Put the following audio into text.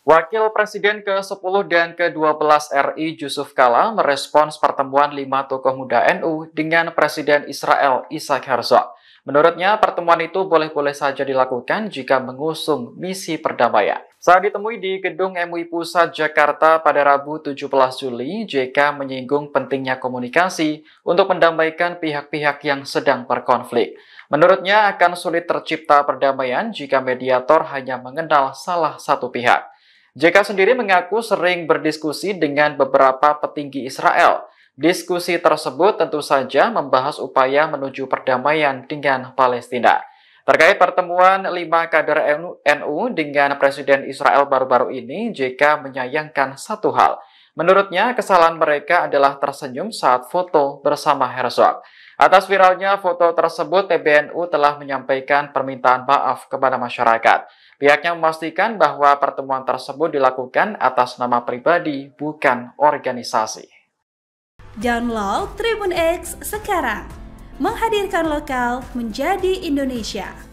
Wakil Presiden ke-10 dan ke-12 RI Yusuf Kala merespons pertemuan lima tokoh muda NU dengan Presiden Israel Isaac Herzog. Menurutnya, pertemuan itu boleh-boleh saja dilakukan jika mengusung misi perdamaian. Saat ditemui di gedung MUI Pusat Jakarta pada Rabu 17 Juli, JK menyinggung pentingnya komunikasi untuk mendamaikan pihak-pihak yang sedang berkonflik. Menurutnya, akan sulit tercipta perdamaian jika mediator hanya mengenal salah satu pihak. JK sendiri mengaku sering berdiskusi dengan beberapa petinggi Israel. Diskusi tersebut tentu saja membahas upaya menuju perdamaian dengan Palestina. Terkait pertemuan lima kader NU dengan Presiden Israel baru-baru ini, JK menyayangkan satu hal. Menurutnya, kesalahan mereka adalah tersenyum saat foto bersama Herzog. Atas viralnya foto tersebut, PBNU telah menyampaikan permintaan maaf kepada masyarakat. Pihaknya memastikan bahwa pertemuan tersebut dilakukan atas nama pribadi, bukan organisasi. Download Tribun X sekarang, menghadirkan lokal menjadi Indonesia.